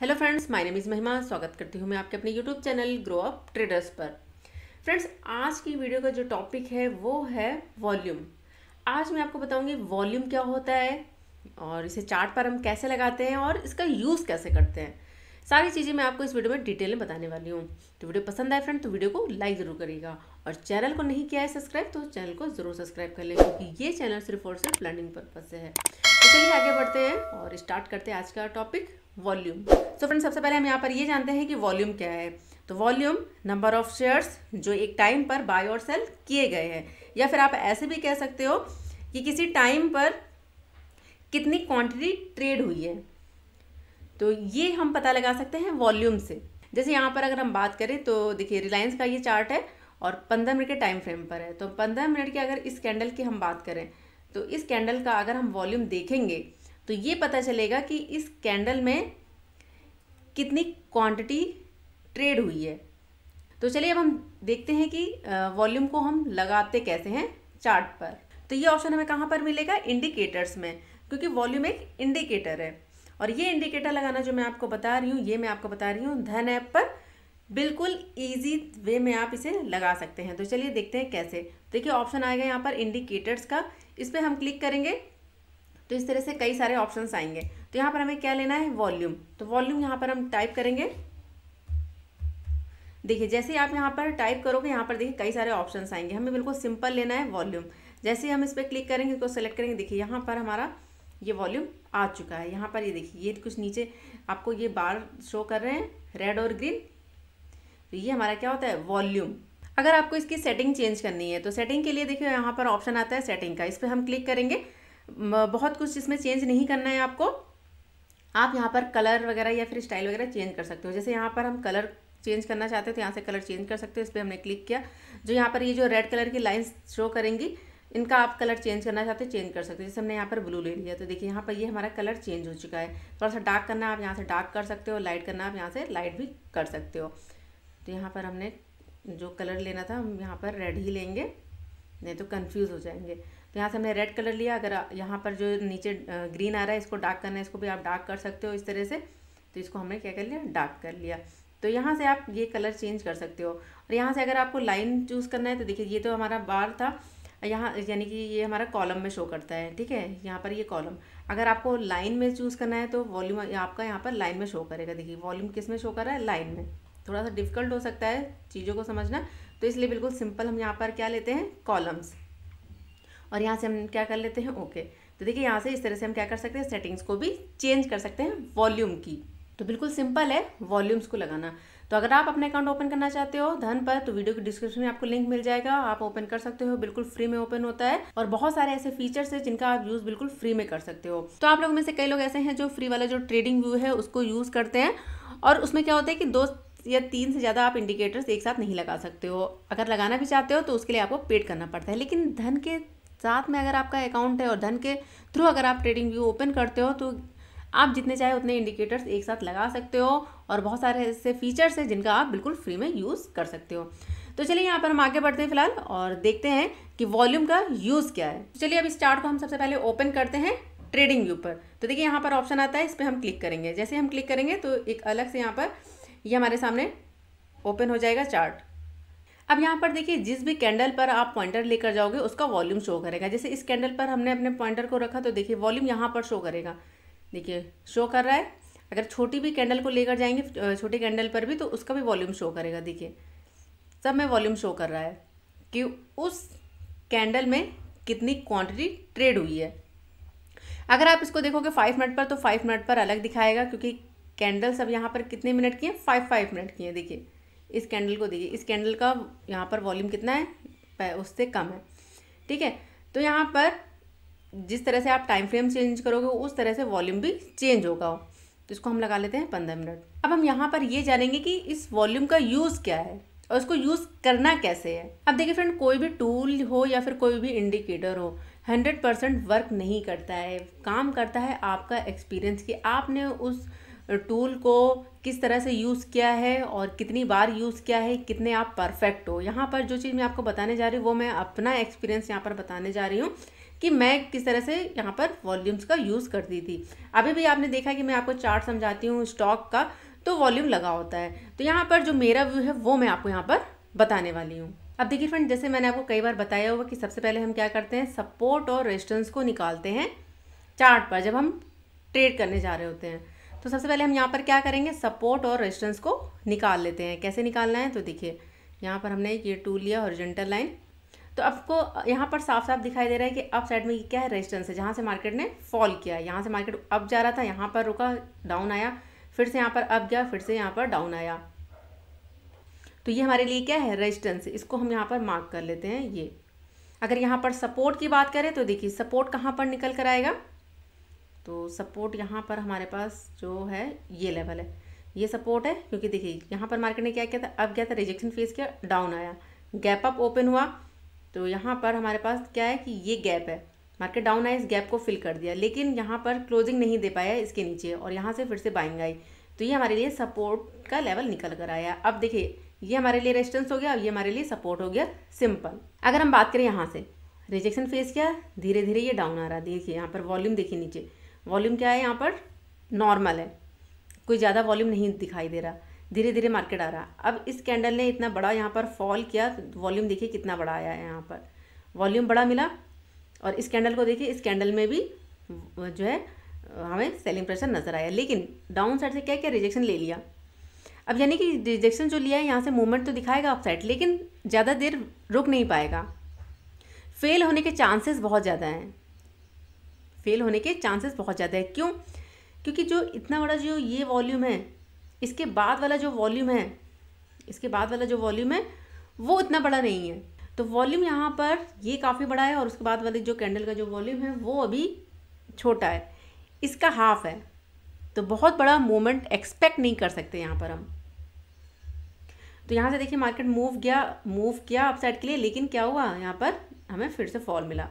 hello friends my name is Mahima स्वागत करती हूँ मैं आपके अपने YouTube channel grow up traders पर फ्रेंड्स आज की वीडियो का जो टॉपिक है वो है वॉल्यूम आज मैं आपको बताऊँगी वॉल्यूम क्या होता है और इसे चार्ट पर हम कैसे लगाते हैं और इसका यूज़ कैसे करते हैं सारी चीज़ें मैं आपको इस वीडियो में डिटेल में बताने वाली हूँ तो वीडियो पसंद आए फ्रेंड तो वीडियो को लाइक ज़रूर करिएगा और चैनल को नहीं किया है सब्सक्राइब तो चैनल को ज़रूर सब्सक्राइब कर लें क्योंकि ये चैनल सिर्फ और सिर्फ लर्निंग पर्पज़ से है तो चलिए आगे बढ़ते हैं और स्टार्ट करते हैं आज का टॉपिक वॉल्यूम सो फ्रेंड सबसे पहले हम यहाँ पर ये जानते हैं कि वॉल्यूम क्या है तो वॉल्यूम नंबर ऑफ शेयर्स जो एक टाइम पर बाय और सेल किए गए हैं या फिर आप ऐसे भी कह सकते हो कि किसी टाइम पर कितनी क्वांटिटी ट्रेड हुई है तो ये हम पता लगा सकते हैं वॉल्यूम से जैसे यहाँ पर अगर हम बात करें तो देखिए रिलायंस का ये चार्ट है और पंद्रह मिनट के टाइम फ्रेम पर है तो पंद्रह मिनट की अगर इस कैंडल की हम बात करें तो इस कैंडल का अगर हम वॉल्यूम देखेंगे तो ये पता चलेगा कि इस कैंडल में कितनी क्वांटिटी ट्रेड हुई है तो चलिए अब हम देखते हैं कि वॉल्यूम को हम लगाते कैसे हैं चार्ट पर तो ये ऑप्शन हमें कहाँ पर मिलेगा इंडिकेटर्स में क्योंकि वॉल्यूम एक इंडिकेटर है और ये इंडिकेटर लगाना जो मैं आपको बता रही हूँ ये मैं आपको बता रही हूँ धन ऐप पर बिल्कुल इजी वे में आप इसे लगा सकते हैं तो चलिए देखते हैं कैसे तो देखिए ऑप्शन आएगा यहाँ पर इंडिकेटर्स का इस पर हम क्लिक करेंगे तो इस तरह से कई सारे ऑप्शन आएंगे तो यहाँ पर हमें क्या लेना है वॉल्यूम तो वॉल्यूम यहाँ पर हम टाइप करेंगे देखिए जैसे आप यहाँ पर टाइप करोगे यहाँ पर देखिए कई सारे ऑप्शन आएंगे हमें बिल्कुल सिंपल लेना है वॉल्यूम जैसे ही हम इस पर क्लिक करेंगे इसको सेलेक्ट करेंगे देखिए यहाँ पर हमारा ये वॉल्यूम आ चुका है यहाँ पर ये देखिए ये कुछ नीचे आपको ये बार शो कर रहे हैं रेड और ग्रीन तो ये हमारा क्या होता है वॉल्यूम अगर आपको इसकी सेटिंग चेंज करनी है तो सेटिंग के लिए देखिए यहाँ पर ऑप्शन आता है सेटिंग का इस पर हम क्लिक करेंगे बहुत कुछ इसमें चेंज नहीं करना है आपको आप यहाँ पर कलर वगैरह या फिर स्टाइल वगैरह चेंज कर सकते हो जैसे यहाँ पर हम कलर चेंज करना चाहते हो तो यहाँ से कलर चेंज कर सकते हो इस पर हमने क्लिक किया जो यहाँ पर ये जो रेड कलर की लाइन्स शो करेंगी इनका आप कलर चेंज करना चाहते हो चेंज कर सकते हो जैसे हमने यहाँ पर ब्लू ले लिया तो देखिए यहाँ पर ये हमारा कलर चेंज हो चुका है थोड़ा सा डार्क करना आप यहाँ से डार्क कर सकते हो लाइट करना आप यहाँ से लाइट भी कर सकते हो तो यहाँ पर हमने जो कलर लेना था हम यहाँ पर रेड ही लेंगे नहीं तो कंफ्यूज हो जाएंगे तो यहाँ से हमने रेड कलर लिया अगर यहाँ पर जो नीचे ग्रीन आ रहा है इसको डार्क करना है इसको भी आप डार्क कर सकते हो इस तरह से तो इसको हमने क्या कर लिया डार्क कर लिया तो यहाँ से आप ये कलर चेंज कर सकते हो और यहाँ से अगर आपको लाइन चूज़ करना है तो देखिए ये तो हमारा बार था यहाँ यानी कि ये हमारा कॉलम में शो करता है ठीक है यहाँ पर ये कॉलम अगर आपको लाइन में चूज़ करना है तो वॉल्यूम आपका यहाँ पर लाइन में शो करेगा देखिए वॉल्यूम किस में शो कर रहा है लाइन में थोड़ा सा डिफिकल्ट हो सकता है चीज़ों को समझना तो इसलिए बिल्कुल सिंपल हम यहाँ पर क्या लेते हैं कॉलम्स और यहाँ से हम क्या कर लेते हैं ओके तो देखिए यहाँ से इस तरह से हम क्या कर सकते हैं सेटिंग्स को भी चेंज कर सकते हैं वॉल्यूम की तो बिल्कुल सिंपल है वॉल्यूम्स को लगाना तो अगर आप अपना अकाउंट ओपन करना चाहते हो धन पर तो वीडियो के डिस्क्रिप्शन में आपको लिंक मिल जाएगा आप ओपन कर सकते हो बिल्कुल फ्री में ओपन होता है और बहुत सारे ऐसे फीचर्स है जिनका आप यूज बिल्कुल फ्री में कर सकते हो तो आप लोगों में से कई लोग ऐसे हैं जो फ्री वाला जो ट्रेडिंग व्यू है उसको यूज करते हैं और उसमें क्या होता है कि दो या तीन से ज़्यादा आप इंडिकेटर्स एक साथ नहीं लगा सकते हो अगर लगाना भी चाहते हो तो उसके लिए आपको पेड करना पड़ता है लेकिन धन के साथ में अगर आपका अकाउंट है और धन के थ्रू अगर आप ट्रेडिंग व्यू ओपन करते हो तो आप जितने चाहे उतने इंडिकेटर्स एक साथ लगा सकते हो और बहुत सारे ऐसे फीचर्स हैं जिनका आप बिल्कुल फ्री में यूज़ कर सकते हो तो चलिए यहाँ पर हम आगे बढ़ते हैं फिलहाल और देखते हैं कि वॉल्यूम का यूज़ क्या है तो चलिए अब इस चार्ट को हम सबसे पहले ओपन करते हैं ट्रेडिंग व्यू पर तो देखिए यहाँ पर ऑप्शन आता है इस पर हम क्लिक करेंगे जैसे हम क्लिक करेंगे तो एक अलग से यहाँ पर ये हमारे सामने ओपन हो जाएगा चार्ट अब यहाँ पर देखिए जिस भी कैंडल पर आप पॉइंटर लेकर जाओगे उसका वॉल्यूम शो करेगा जैसे इस कैंडल पर हमने अपने पॉइंटर को रखा तो देखिए वॉल्यूम यहाँ पर शो करेगा देखिए शो कर रहा है अगर छोटी भी कैंडल को लेकर जाएंगे छोटी कैंडल पर भी तो उसका भी वॉल्यूम शो करेगा देखिए सब में वॉल्यूम शो कर रहा है कि उस कैंडल में कितनी क्वांटिटी ट्रेड हुई है अगर आप इसको देखोगे फाइव मिनट पर तो फाइव मिनट पर अलग दिखाएगा क्योंकि कैंडल्स अब यहाँ पर कितने मिनट की हैं फाइव फाइव मिनट की हैं देखिए इस कैंडल को देखिए इस कैंडल का यहाँ पर वॉल्यूम कितना है उससे कम है ठीक है तो यहाँ पर जिस तरह से आप टाइम फ्रेम चेंज करोगे उस तरह से वॉल्यूम भी चेंज होगा तो इसको हम लगा लेते हैं पंद्रह मिनट अब हम यहाँ पर ये जानेंगे कि इस वॉल्यूम का यूज़ क्या है और इसको यूज़ करना कैसे है अब देखिए फ्रेंड कोई भी टूल हो या फिर कोई भी इंडिकेटर हो हंड्रेड परसेंट वर्क नहीं करता है काम करता है आपका एक्सपीरियंस कि आपने उस टूल को किस तरह से यूज़ किया है और कितनी बार यूज़ किया है कितने आप परफेक्ट हो यहाँ पर जो चीज़ मैं आपको बताने जा रही हूँ वो मैं अपना एक्सपीरियंस यहाँ पर बताने जा रही हूँ कि मैं किस तरह से यहाँ पर वॉल्यूम्स का यूज़ करती थी अभी भी आपने देखा कि मैं आपको चार्ट समझाती हूँ स्टॉक का तो वॉल्यूम लगा होता है तो यहाँ पर जो मेरा व्यू है वो मैं आपको यहाँ पर बताने वाली हूँ अब देखिए फ्रेंड जैसे मैंने आपको कई बार बताया होगा कि सबसे पहले हम क्या करते हैं सपोर्ट और रेजिस्टेंस को निकालते हैं चार्ट पर जब हम ट्रेड करने जा रहे होते हैं तो सबसे पहले हम यहाँ पर क्या करेंगे सपोर्ट और रेजिस्टेंस को निकाल लेते हैं कैसे निकालना है तो देखिए यहाँ पर हमने ये टू लिया हॉरिजेंटल लाइन तो आपको यहाँ पर साफ साफ दिखाई दे रहा है कि अप साइड में क्या है रेजिस्टेंस है जहाँ से मार्केट ने फॉल किया यहाँ से मार्केट अप जा रहा था यहाँ पर रुका डाउन आया फिर से यहाँ पर अप गया फिर से यहाँ पर डाउन आया तो ये हमारे लिए क्या है रेजिस्टेंस इसको हम यहाँ पर मार्क कर लेते हैं ये अगर यहाँ पर सपोर्ट की बात करें तो देखिए सपोर्ट कहाँ पर निकल कर आएगा तो सपोर्ट यहाँ पर हमारे पास जो है ये लेवल है ये सपोर्ट है क्योंकि देखिए यहाँ पर मार्केट ने क्या किया था अब क्या था रिजेक्शन फेज किया डाउन आया गैप अप ओपन हुआ तो यहाँ पर हमारे पास क्या है कि ये गैप है मार्केट डाउन आया इस गैप को फिल कर दिया लेकिन यहाँ पर क्लोजिंग नहीं दे पाया इसके नीचे और यहाँ से फिर से बाइंग आई तो ये हमारे लिए सपोर्ट का लेवल निकल कर आया अब देखिए ये हमारे लिए रेजिस्टेंस हो गया अब ये हमारे लिए सपोर्ट हो गया सिंपल अगर हम बात करें यहाँ से रिजेक्शन फेस किया धीरे धीरे ये डाउन आ रहा है देखिए यहाँ पर वॉल्यूम देखिए नीचे वॉल्यूम क्या है यहाँ पर नॉर्मल है कोई ज़्यादा वॉल्यूम नहीं दिखाई दे रहा धीरे धीरे मार्केट आ रहा अब इस कैंडल ने इतना बड़ा यहाँ पर फॉल किया वॉल्यूम देखिए कितना बड़ा आया है यहाँ पर वॉल्यूम बड़ा मिला और इस कैंडल को देखिए इस कैंडल में भी जो है हमें सेलिंग प्रेशर नज़र आया लेकिन डाउन साइड से क्या क्या रिजेक्शन ले लिया अब यानी कि रिजेक्शन जो लिया है यहाँ से मूवमेंट तो दिखाएगा अप लेकिन ज़्यादा देर रुक नहीं पाएगा फेल होने के चांसेस बहुत ज़्यादा हैं फेल होने के चांसेस बहुत ज़्यादा है क्यों क्योंकि जो इतना बड़ा जो ये वॉल्यूम है इसके बाद वाला जो वॉल्यूम है इसके बाद वाला जो वॉल्यूम है वो इतना बड़ा नहीं है तो वॉल्यूम यहाँ पर ये काफ़ी बड़ा है और उसके बाद वाले जो कैंडल का जो वॉल्यूम है वो अभी छोटा है इसका हाफ है तो बहुत बड़ा मोमेंट एक्सपेक्ट नहीं कर सकते यहाँ पर हम तो यहाँ से देखिए मार्केट मूव गया मूव किया अपसाइड के लिए लेकिन क्या हुआ यहाँ पर हमें फिर से फॉल मिला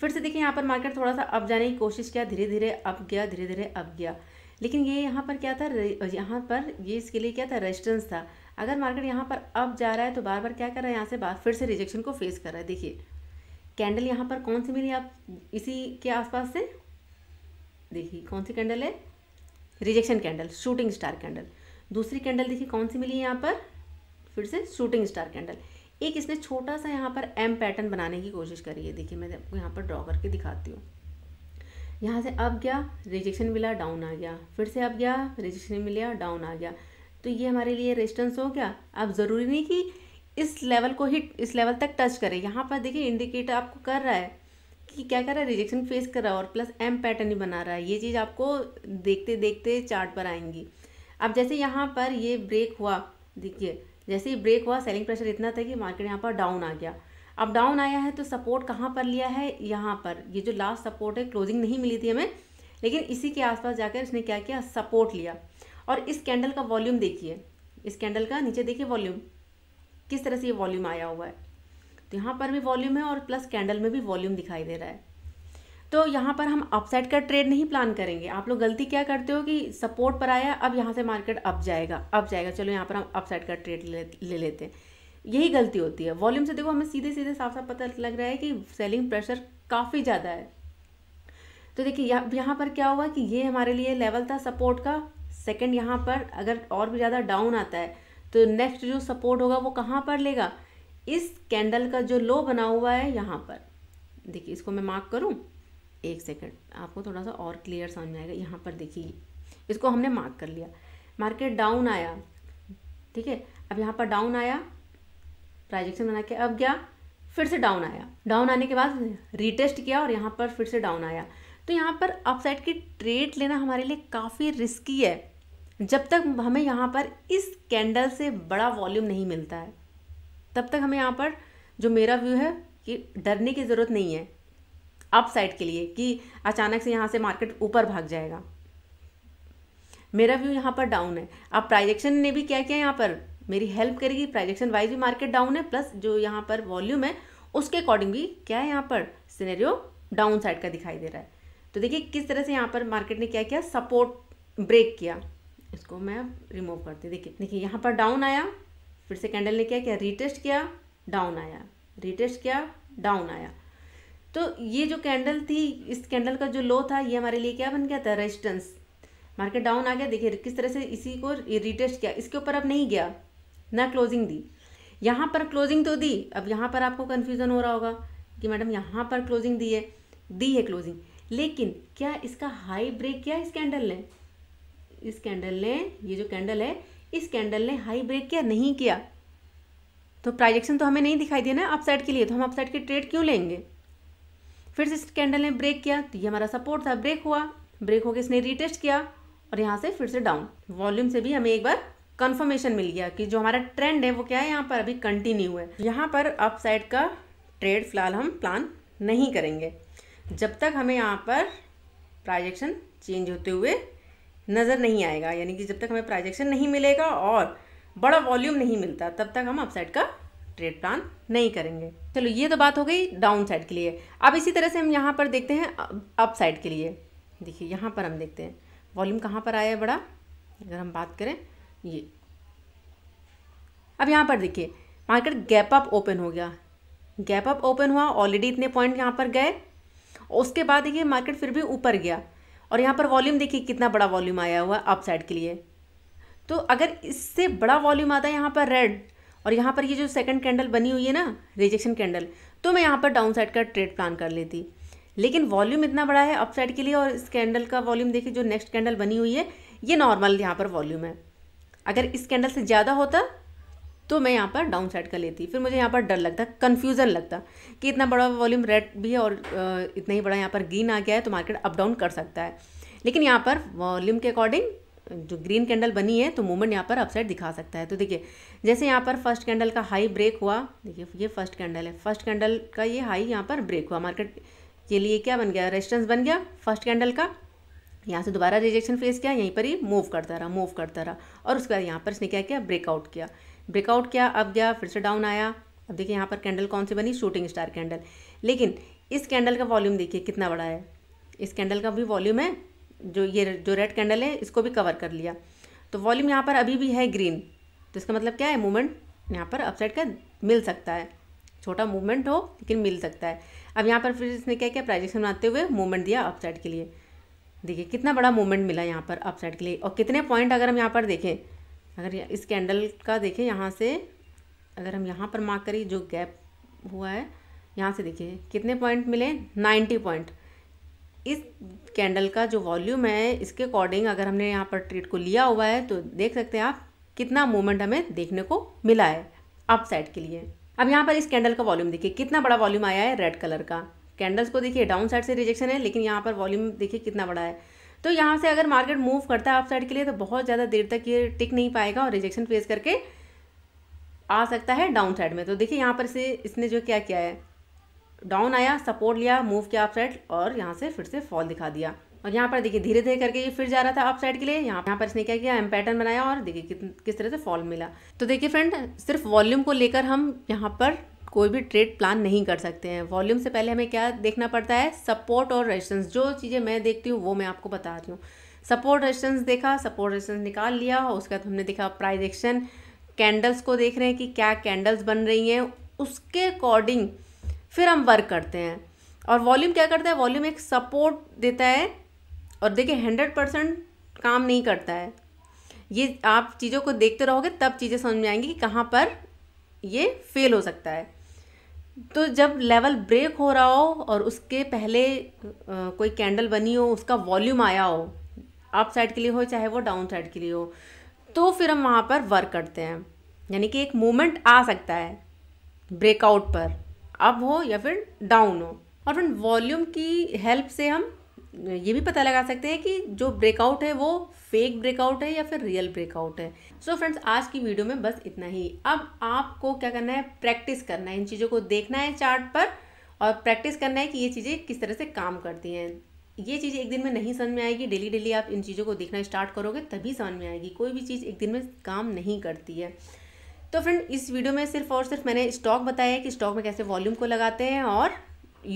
फिर से देखिए यहाँ पर मार्केट थोड़ा सा अप जाने की कोशिश किया धीरे धीरे अप गया धीरे धीरे अप गया लेकिन ये यहाँ पर क्या था यहाँ पर ये इसके लिए क्या था रेजिस्टेंस था अगर मार्केट यहाँ पर अप जा रहा है तो बार बार क्या कर रहा है यहाँ से बार फिर से रिजेक्शन को फेस कर रहा है देखिए कैंडल यहाँ पर कौन सी मिली आप इसी के आसपास से देखिए कौन सी कैंडल है rejection candle shooting star candle दूसरी कैंडल देखिए कौन सी मिली यहाँ पर फिर से शूटिंग स्टार कैंडल एक इसने छोटा सा यहाँ पर एम पैटर्न बनाने की कोशिश करी है देखिए मैं आपको यहाँ पर ड्रॉ करके दिखाती हूँ यहाँ से अब गया रिजेक्शन मिला डाउन आ गया फिर से अब गया रिजेक्शन मिला डाउन आ गया तो ये हमारे लिए रेजिस्टेंस हो गया अब ज़रूरी नहीं कि इस लेवल को हिट इस लेवल तक टच करें यहाँ पर देखिए इंडिकेटर आपको कर रहा है कि क्या कर रहा है रिजेक्शन फेस कर रहा है और प्लस एम पैटर्न ही बना रहा है ये चीज़ आपको देखते देखते चार्ट पर आएंगी अब जैसे यहाँ पर ये ब्रेक हुआ देखिए जैसे ही ब्रेक हुआ सेलिंग प्रेशर इतना था कि मार्केट यहाँ पर डाउन आ गया अब डाउन आया है तो सपोर्ट कहाँ पर लिया है यहाँ पर ये जो लास्ट सपोर्ट है क्लोजिंग नहीं मिली थी हमें लेकिन इसी के आसपास जाकर इसने क्या किया सपोर्ट लिया और इस कैंडल का वॉल्यूम देखिए इस कैंडल का नीचे देखिए वॉल्यूम किस तरह से ये वॉल्यूम आया हुआ है तो यहाँ पर भी वॉल्यूम है और प्लस कैंडल में भी वॉल्यूम दिखाई दे रहा है तो यहाँ पर हम अपसाइड का ट्रेड नहीं प्लान करेंगे आप लोग गलती क्या करते हो कि सपोर्ट पर आया अब यहाँ से मार्केट अप जाएगा अप जाएगा चलो यहाँ पर हम अपसाइड का ट्रेड ले, लेते हैं यही गलती होती है वॉल्यूम से देखो हमें सीधे सीधे साफ साफ पता लग रहा है कि सेलिंग प्रेशर काफ़ी ज़्यादा है तो देखिए यह, यहाँ पर क्या हुआ कि ये हमारे लिए लेवल था सपोर्ट का सेकंड यहाँ पर अगर और भी ज़्यादा डाउन आता है तो नेक्स्ट जो सपोर्ट होगा वो कहाँ पर लेगा इस कैंडल का जो लो बना हुआ है यहाँ पर देखिए इसको मैं मार्क करूँ एक सेकेंड आपको थोड़ा सा और क्लियर समझ में आएगा यहाँ पर देखिए इसको हमने मार्क कर लिया मार्केट डाउन आया ठीक है अब यहाँ पर डाउन आया प्राइजेक्शन बना के अब गया फिर से डाउन आया डाउन आने के बाद रिटेस्ट किया और यहाँ पर फिर से डाउन आया तो यहाँ पर अपसाइड की ट्रेड लेना हमारे लिए काफ़ी रिस्की है जब तक हमें यहाँ पर इस कैंडल से बड़ा वॉल्यूम नहीं मिलता है तब तक हमें यहाँ पर जो मेरा व्यू है कि डरने की ज़रूरत नहीं है अप साइड के लिए कि अचानक से यहाँ से मार्केट ऊपर भाग जाएगा मेरा व्यू यहाँ पर डाउन है अब प्राइजेक्शन ने भी क्या किया यहाँ पर मेरी हेल्प करेगी प्राइजेक्शन वाइज भी मार्केट डाउन है प्लस जो यहाँ पर वॉल्यूम है उसके अकॉर्डिंग भी क्या है यहाँ पर सिनेरियो डाउन साइड का दिखाई दे रहा है तो देखिए किस तरह से यहाँ पर मार्केट ने क्या किया सपोर्ट ब्रेक किया इसको मैं रिमूव करती देखिए देखिए यहाँ पर डाउन आया फिर से कैंडल ने क्या किया रिटेस्ट किया डाउन आया रिटेस्ट किया डाउन आया तो ये जो कैंडल थी इस कैंडल का जो लो था ये हमारे लिए क्या बन गया था रेजिस्टेंस मार्केट डाउन आ गया देखिए किस तरह से इसी को रिटेस्ट किया इसके ऊपर अब नहीं गया ना क्लोजिंग दी यहाँ पर क्लोजिंग तो दी अब यहाँ पर आपको कन्फ्यूज़न हो रहा होगा कि मैडम यहाँ पर क्लोजिंग दी है दी है क्लोजिंग लेकिन क्या इसका हाई ब्रेक किया इस कैंडल ने इस कैंडल ने ये जो कैंडल है इस कैंडल ने हाई ब्रेक किया नहीं किया तो प्राइजेक्शन तो हमें नहीं दिखाई दिया ना अपसाइड के लिए तो हम अपसाइड के ट्रेड क्यों लेंगे फिर से इस कैंडल ने ब्रेक किया तो ये हमारा सपोर्ट था ब्रेक हुआ ब्रेक होकर इसने रीटेस्ट किया और यहाँ से फिर से डाउन वॉल्यूम से भी हमें एक बार कंफर्मेशन मिल गया कि जो हमारा ट्रेंड है वो क्या है यहाँ पर अभी कंटिन्यू है यहाँ पर अप साइड का ट्रेड फिलहाल हम प्लान नहीं करेंगे जब तक हमें यहाँ पर प्राइजेक्शन चेंज होते हुए नज़र नहीं आएगा यानी कि जब तक हमें प्राइजेक्शन नहीं मिलेगा और बड़ा वॉल्यूम नहीं मिलता तब तक हम अपसाइड का ट्रेड प्लान नहीं करेंगे चलो ये तो बात हो गई डाउन साइड के लिए अब इसी तरह से हम यहाँ पर देखते हैं अप साइड के लिए देखिए यहाँ पर हम देखते हैं वॉल्यूम कहाँ पर आया है बड़ा अगर हम बात करें ये अब यहाँ पर देखिए मार्केट गैप अप ओपन हो गया गैप अप ओपन हुआ ऑलरेडी इतने पॉइंट यहाँ पर गए उसके बाद देखिए मार्केट फिर भी ऊपर गया और यहाँ पर वॉल्यूम देखिए कितना बड़ा वॉल्यूम आया हुआ है अप साइड के लिए तो अगर इससे बड़ा वॉल्यूम आता है यहाँ पर रेड और यहाँ पर ये जो सेकंड कैंडल बनी हुई है ना रिजेक्शन कैंडल तो मैं यहाँ पर डाउन साइड का ट्रेड प्लान कर लेती लेकिन वॉल्यूम इतना बड़ा है अपसाइड के लिए और इस कैंडल का वॉल्यूम देखिए जो नेक्स्ट कैंडल बनी हुई है ये नॉर्मल यहाँ पर वॉल्यूम है अगर इस कैंडल से ज़्यादा होता तो मैं यहाँ पर डाउन साइड कर लेती फिर मुझे यहाँ पर डर लगता कन्फ्यूज़न लगता कि इतना बड़ा वॉल्यूम रेड भी है और इतना ही बड़ा यहाँ पर ग्रीन आ गया है तो मार्केट अप डाउन कर सकता है लेकिन यहाँ पर वॉल्यूम के अकॉर्डिंग जो ग्रीन कैंडल बनी है तो मूवमेंट यहाँ पर अपसाइड दिखा सकता है तो देखिए जैसे यहाँ पर फर्स्ट कैंडल का हाई ब्रेक हुआ देखिए ये फर्स्ट कैंडल है फर्स्ट कैंडल का ये हाई यहाँ पर ब्रेक हुआ मार्केट के लिए क्या बन गया रेजिस्टेंस बन गया फर्स्ट कैंडल का यहाँ से दोबारा रिजेक्शन फेस किया यहीं पर ही मूव करता रहा मूव करता रहा और उसके बाद यहाँ पर इसने क्या किया ब्रेकआउट किया ब्रेकआउट किया अब गया फिर से डाउन आया अब देखिए यहाँ पर कैंडल कौन सी बनी शूटिंग स्टार कैंडल लेकिन इस कैंडल का वॉल्यूम देखिए कितना बड़ा है इस कैंडल का भी वॉल्यूम है जो ये जो रेड कैंडल है इसको भी कवर कर लिया तो वॉल्यूम यहाँ पर अभी भी है ग्रीन तो इसका मतलब क्या है मूवमेंट यहाँ पर अपसाइड का मिल सकता है छोटा मूवमेंट हो लेकिन मिल सकता है अब यहाँ पर फिर इसने क्या क्या प्राइजेक्शन बनाते हुए मूवमेंट दिया अपसाइड के लिए देखिए कितना बड़ा मूवमेंट मिला यहाँ पर अपसाइड के लिए और कितने पॉइंट अगर हम यहाँ पर देखें अगर इस कैंडल का देखें यहाँ से अगर हम यहाँ पर मार्क करें जो गैप हुआ है यहाँ से देखिए कितने पॉइंट मिले नाइन्टी पॉइंट इस कैंडल का जो वॉल्यूम है इसके अकॉर्डिंग अगर हमने यहाँ पर ट्रेड को लिया हुआ है तो देख सकते हैं आप कितना मूवमेंट हमें देखने को मिला है अप साइड के लिए अब यहाँ पर इस कैंडल का वॉल्यूम देखिए कितना बड़ा वॉल्यूम आया है रेड कलर का कैंडल्स को देखिए डाउन साइड से रिजेक्शन है लेकिन यहाँ पर वॉल्यूम देखिए कितना बड़ा है तो यहाँ से अगर मार्केट मूव करता है अप साइड के लिए तो बहुत ज़्यादा देर तक ये टिक नहीं पाएगा और रिजेक्शन फेस करके आ सकता है डाउन साइड में तो देखिए यहाँ पर से इसने जो क्या किया है डाउन आया सपोर्ट लिया मूव किया अपसाइड और यहाँ से फिर से फॉल दिखा दिया और यहाँ पर देखिए धीरे धीरे करके ये फिर जा रहा था आप साइड के लिए यहाँ यहाँ पर इसने क्या किया एम पैटर्न बनाया और देखिए किस तरह से फॉल मिला तो देखिए फ्रेंड सिर्फ वॉल्यूम को लेकर हम यहाँ पर कोई भी ट्रेड प्लान नहीं कर सकते हैं वॉल्यूम से पहले हमें क्या देखना पड़ता है सपोर्ट और रेजिस्टेंस जो चीज़ें मैं देखती हूँ वो मैं आपको बता रही हूँ सपोर्ट रेजिस्टेंस देखा सपोर्ट रेजिस्टेंस निकाल लिया और उसके बाद हमने देखा प्राइजेक्शन कैंडल्स को देख रहे हैं कि क्या कैंडल्स बन रही हैं उसके अकॉर्डिंग फिर हम वर्क करते हैं और वॉल्यूम क्या करता है वॉल्यूम एक सपोर्ट देता है और देखिए हंड्रेड परसेंट काम नहीं करता है ये आप चीज़ों को देखते रहोगे तब चीज़ें समझ में आएंगी कि कहाँ पर ये फेल हो सकता है तो जब लेवल ब्रेक हो रहा हो और उसके पहले कोई कैंडल बनी हो उसका वॉल्यूम आया हो अप साइड के लिए हो चाहे वो डाउन साइड के लिए हो तो फिर हम वहाँ पर वर्क करते हैं यानी कि एक मोमेंट आ सकता है ब्रेकआउट पर अप हो या फिर डाउन हो और फ्रेंड वॉल्यूम की हेल्प से हम ये भी पता लगा सकते हैं कि जो ब्रेकआउट है वो फेक ब्रेकआउट है या फिर रियल ब्रेकआउट है सो so फ्रेंड्स आज की वीडियो में बस इतना ही अब आपको क्या करना है प्रैक्टिस करना है इन चीज़ों को देखना है चार्ट पर और प्रैक्टिस करना है कि ये चीज़ें किस तरह से काम करती हैं ये चीज़ें एक दिन में नहीं समझ में आएगी डेली डेली आप इन चीज़ों को देखना स्टार्ट करोगे तभी समझ में आएगी कोई भी चीज़ एक दिन में काम नहीं करती है तो फ्रेंड इस वीडियो में सिर्फ और सिर्फ मैंने स्टॉक बताया है कि स्टॉक में कैसे वॉल्यूम को लगाते हैं और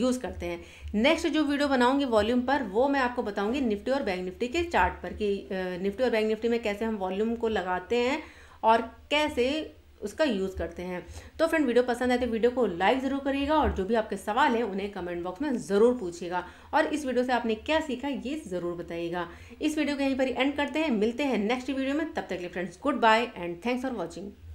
यूज़ करते हैं नेक्स्ट जो वीडियो बनाऊंगी वॉल्यूम पर वो मैं आपको बताऊंगी निफ्टी और बैंक निफ्टी के चार्ट पर कि निफ्टी और बैंक निफ्टी में कैसे हम वॉल्यूम को लगाते हैं और कैसे उसका यूज़ करते हैं तो फ्रेंड वीडियो पसंद आए तो वीडियो को लाइक ज़रूर करिएगा और जो भी आपके सवाल हैं उन्हें कमेंट बॉक्स में ज़रूर पूछिएगा और इस वीडियो से आपने क्या सीखा ये ज़रूर बताइएगा इस वीडियो को यहीं पर एंड करते हैं मिलते हैं नेक्स्ट वीडियो में तब तक के friends goodbye and thanks for watching